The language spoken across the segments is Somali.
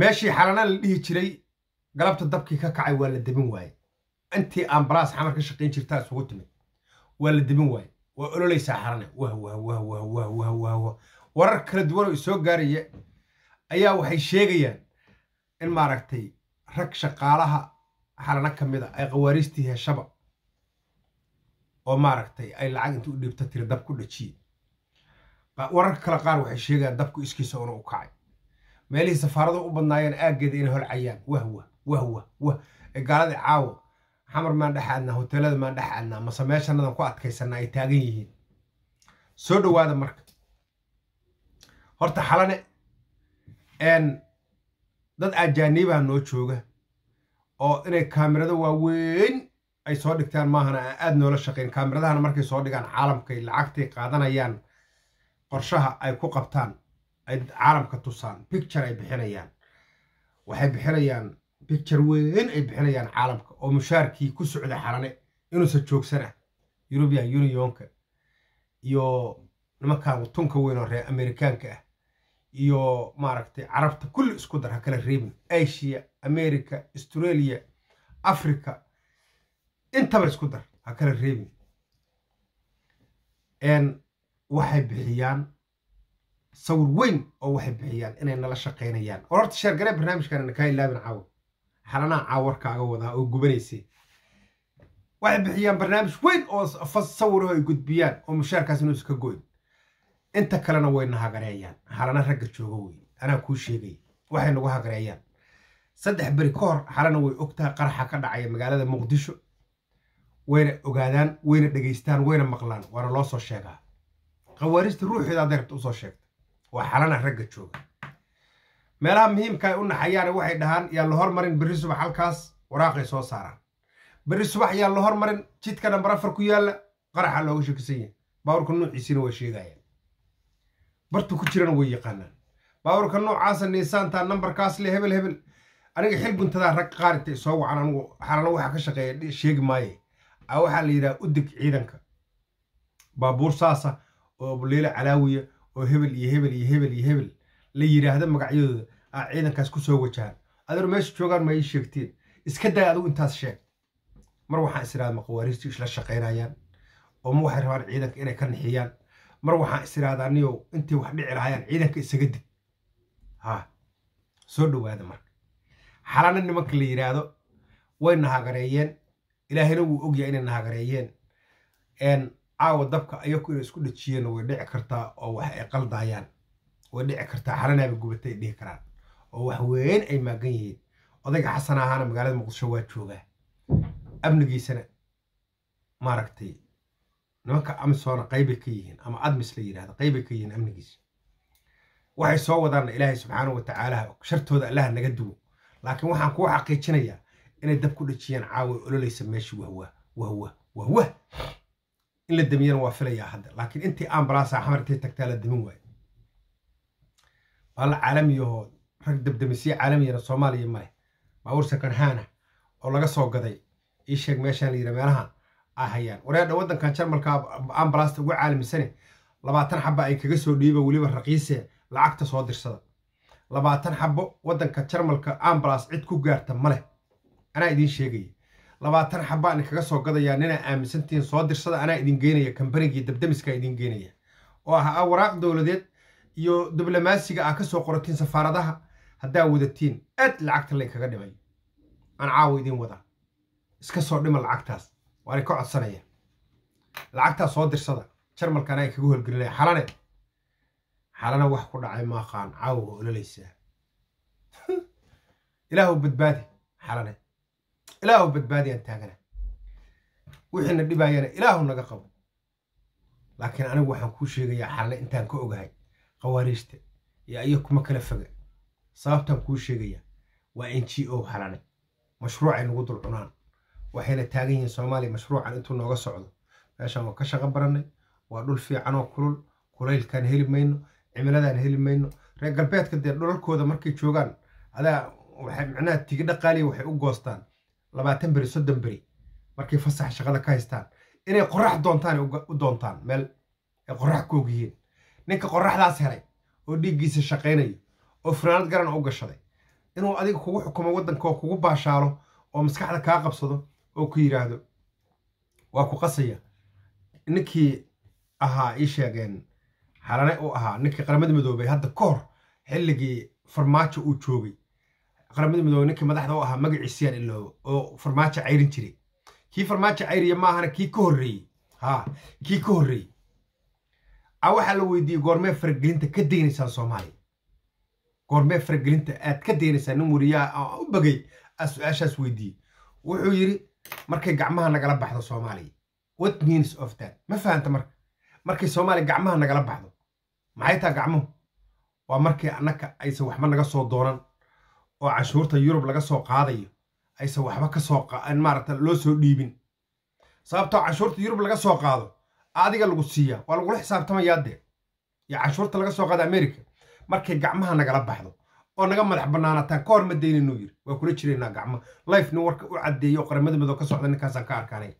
meeshii xalanaan la dhihi jiray galabta dabkii ka kacay waa la debin waaye intii ambalaas xamar ka shaqayn jirtaa isugu timid waa la debin waaye waa ololeysaa xalane wah warar kala duwanoo isoo gaaraya ayaa waxay sheegayaan in maaragtay rag shaqaalaha xalana ka mid a ay qawaariistii heshaba oo maaragtay ay lacag inta u dhiibta tiri dab dhajiye warar kale qaar waxay sheegayaan dabku iskiisa una u kacay meelihii safaaradu u badnaayeen aaggeeda inay holcayaan wahwa wahwa wah ee gaaladii caawo xamar maan dhex adnaa hoteelada maan dhex adnaa mase meeshanadan ku adkaysanaa ay taagan yihiin soo dhawaada marka horta xalane dad ajaaniibaha noo jooga oo inay kaamirada waaweyn ay soo dhigtaan maahan aan aada noola shaqeyn kaamiradahana markay soo dhigaan caalamkay lacagtay qaadanayaan qorshaha ay ku qabtaan ay caalamka tusaan bicture ay bixinayaan waxay bixinayaan bicture weyn ay bixinayaan caalamka oo mushaarkii ku socda xarane inuusan joogsanah yurubian unionka iyo nimankaan tunka weyn oo reer amerikaanka ah iyo maaragtay carabta kulli isku dar ha kala reebin asiya america australia africa intaba isku dar ha kala reebin waxay bixiyaan sawir weyn oo waxay bixiyaan inay nala shaqaynayaan oo horta sheergaree barnaamijkanna kaa ilaabin caawo xalanaa caawar kaaga wadaa oo gubanaysa waxay bixiyaan barnaamij weyn oo sawiro ay gudbiyaan oo mushaarkaas inuusa ka goyn inta kalena wayna na hagareeyaan xalana ragga jooga wey anaa kuu sheegay waxay nagu hagareeyaan saddex beri ka hor halana way ogtaha qaraxa ka dhacaya magaalada muqdisho wayna ogaadaan wayna dhegaystaan wayna maqlaan waana loo soo sheegaa khawaarista ruuxeeda adeerabta usoo sheegta waa xalana ragga jooga meelaha muhiimka ay u naxayaana waxay dhahaan yaa la hormarin beri subax halkaas waraaqay soo saaraan beri subax yaa la hormarin jidka nambar afar ku yaalla qaraxa looga shekisan yahay baawurka nuuciisina waa sheegayaan bartu ku jirana way yaqaanaan baaburka noocaasa niisaantaa nambarkaas le hebel hebel aniga xil guntadaa rag qaar intay soo wacan anugu xalana waxaa ka shaqeeya sheegi maaye ah, waxaa la yidhaha udeg ciidanka baabuur saasa oo leyla calaawiya oo hebel iyo hebel iyo hebel iyo hebel la yidhaahda magacyadooda a ciidankaas ku soo wajahaan adoor meesha joogaan ma ii sheegteen iska day adigu intaas sheeg mar waxaan isiraada ma isla shaqaynayaan oo ma waxay rabaan ciidanka inay ka nixiyaan mar waxaan isiraada aniyo intay wax dhici lahayaan ciidanka isaga dig ha soo dhawaada marka xalana nimanka la yidhaahdo way nahagareeyeen ilaahayna wuu ogyahay inay nahagareeyeen caawa dabka ayaku inay isku dhejiyeen way dhici kartaa oo wax ay qaldayaan way dhici kartaa xalanaaba gubatay dhihi karaan oo wax weyn ay maagan yihiin odayga xasan ahaana magaalada muqdisho waa joogaa amnigiisana maaragtay nimanka amisona qaybay ka yihiin ama admis la yidhahda qaybay ka yihiin amnigiisa waxay soo wadaanna ilaahay subxaanau watacaala shartooda allaha naga duwo laakiin waxaan kuu xaqiijinayaa inay dab ku dhejiyaan caawa ololeysa meesha wahwa wahwa wahwa in la damiyana waa filayaa hadda laakiin intii ambalasa xamarkii ah tagtaa la damin waayo baala caalamiyaho rag dabdamisye caalamiyana soomaaliya maleh baabuur sakarhaana ah oo laga soo gaday ii sheeg meeshaan layira meelahan a hayaan wareedha waddankan jarmalka ambalasta ugu caalamisane labaatan xaba ay kaga soo dhiiba weliba raqiise lacagta soo dirsada labaatan xabo waddanka jarmalka ambalas cid ku gaarta maleh anaa idiin sheegaya labaatan xabaan idinkaga soo gadayaa ninaa aaminsantihiin soo dirsada anaa idin geynaya kambanigii dabdamiskaa idin geynaya oo ah waraaq dowladeed iyo diblomaasiga aa kasoo qoratiin safaaradaha haddaa wadatiin aad lacagta laykaga dhimay aan caawa idin wada iska soo dhima lacagtaas waana ka codsanaya lacagtaas soo dirsada jarmalka anaa kaga holgelinaya xalane xalana wax ku dhacay maaqaan caawa ololeysaa ilaahu badbaadi xalane ilaahu badbaadiyaan taagana wixiina dhibaayana ilaahu naga qabo laakiin anigu waxaan kuu sheegayaa xalle intaan ka ogahay khawaariijta iyo ayo kuma kala foga sababtaan kuu sheegaya waa n g o halane mashruucay nagu dulcunaan waxayna taagan yihiin soomaaliya mashruucan intuu nooga socdo meeshaan waa ka shaqo barannay waa dhul fiicanoo kulul kulaylkaan heli mayno cimiladaan heli mayno reer galbeedka dee dhulalkooda markay joogaan adaa micnaha tigi dhaqaaliya waxay u goostaan labaatan beri soddon beri markay fasax shaqada ka haystaan inay qorax doontaan u doontaan meel ay qorax ka ogyihiin ninka qoraxdaas helay oo dhiiggiisa shaqaynaya oo funaanad garan u gashaday inuu adiga kugu xukumo waddanka oo kugu baashaalo oo maskaxda kaa qabsado oo ku yidhaahdo waa ku qasaya ninkii ahaa ii sheegeen xalane u ahaa ninkii qaramada midoobay hadda ka hor xilligii farmaajo uu joogay qaramada midoobe ninkii madaxda u ahaa magacii siyaan ilaaho oo farmaajo cayrin jiray kii farmaajo cayriya maahana kii ka horreeyey ha kii ka horreeyey a waxaa la weydiiyey goormee faragelinta ka daynaysaan soomaaliya goormee faragelinta aad ka deynaysaa nin wariyaa u bagay aa su-aashaas weydiiyey wuxuu yidhi markay gacmaha nagala baxdo soomaaliya what means of that ma fahanta marka markay soomaaliya gacmaha nagala baxdo maxay taa gacmuhu waa markii annaka aysan waxba naga soo doonan oo cashuurta yurub laga soo qaadayo aysan waxba kasoo maarata loo soo dhiibin sababtoo ah cashuurta yurub laga soo qaado adiga lagu siiya waa lagula xisaabtamayaa dee iyo cashuurta laga soo qaada america markay gacmaha nagala baxdo oo naga madax banaanataan ka hor ma daynanuu yiri waa kula jiraynaa gacma lifenin warka u caddeeye oo qaramada midoo ka socda ninkaasaan ka arkaanay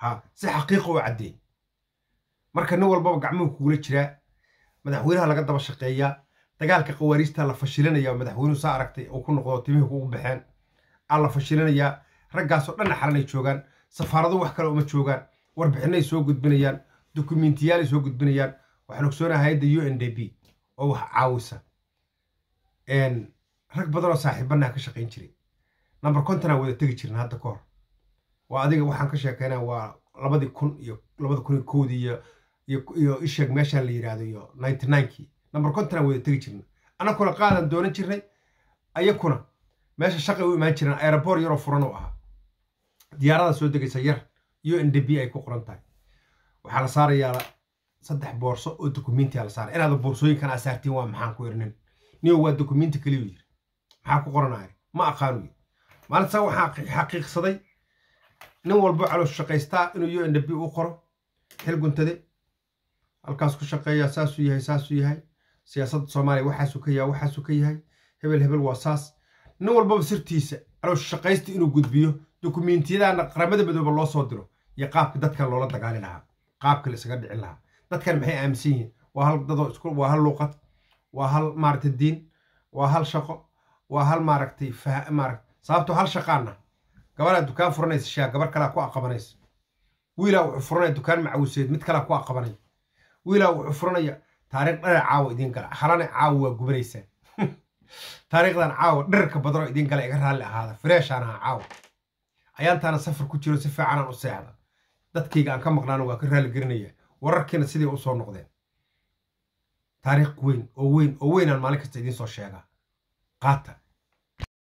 ha si xaqiiqa u caddeey marka nin walbaba gacmuhu kugula jiraa madaxweynaha laga daba shaqeeyaa dagaalka khawaariijta la fashilinaya madaxweynuhu saa aragtay uu ku noqdo timihii kugu baxeen aa la fashilinayaa raggaasoo dhanna xalanay joogaan safaaradu wax kale uma joogaan warbixinay soo gudbinayaan dokumentiyaalay soo gudbinayaan waxaan ogsoonaha hay-adda u n d b oo wax caawisa rag badanoo saaxiibanaa ah ka shaqayn jiray number kontanaa wada tegi jirin hadda ka hor waa adiga waxaan ka sheekaynaa waa labadii kun iyo labada kun iyo kowdii iyo iyo isheeg meeshaan la yidhaahdo iyo ninety ninkii namber kontonan wada tegi jirna anakuna qaadan doonan jirnay ayakuna meesha shaqay u imaan jireen aeroboor yaroo furan oo ahaa diyaarada soo degaysa yar u n d b ay ku qoran tahay waxaa la saarayaa saddex boorso oo dokumentiya la saaray inaada boorsooyinkan aa saartiin waa maxaan ku irnin niyo waa dokumenti kaliyu yiri maxaa ku qoranaya ma aqaanu yiri maalintaa waxaa xaqiiqsaday nin walbo caloosh shaqaystaa inuu u n d b u qoro xil guntade halkaas ku shaqeeyaa saasuu yahay saasuu yahay siyaasadda soomaaliya waxaasuu ka yaha waxaasuu ka yahay hebel hebel waa saas nin walbaba sirtiisa calow shaqaysta inuu gudbiyo dukumiintiyadana qaramada midooba loo soo diro iyo qaabka dadkan loola dagaali lahaa qaabka laisaga dhici lahaa dadkan maxay aaminsan yihiin waa hal dadoo isku waa hal luuqad waa hal maaragtay diin waa hal shaqo waa hal maaragtay fah maaragt sababtoo hal shaqaana gabaraa dukaan furanaysa shaa gabar kalaa ku aqabanaysa wiilaa wuxuu furanaya dukaan macawiseed mid kalaa ku aqabanaya wiilaa wuxuu furanaya taariikh dhanaa caawa idiin gala halana caawa waa gubanaysaa taariikhdan caawa dherarka badanoo idiin gala iga raalli ahaada fireeshaan ahaa caawa ayaantaana safar ku jiro si fiicanaan u seexda dadkayga aan ka maqnaano waa ka raalli raaligelinaya wararkiina siday u soo noqdeen taariikh weyn oo weyn oo weynaan maalin kasta idiin soo sheega qaata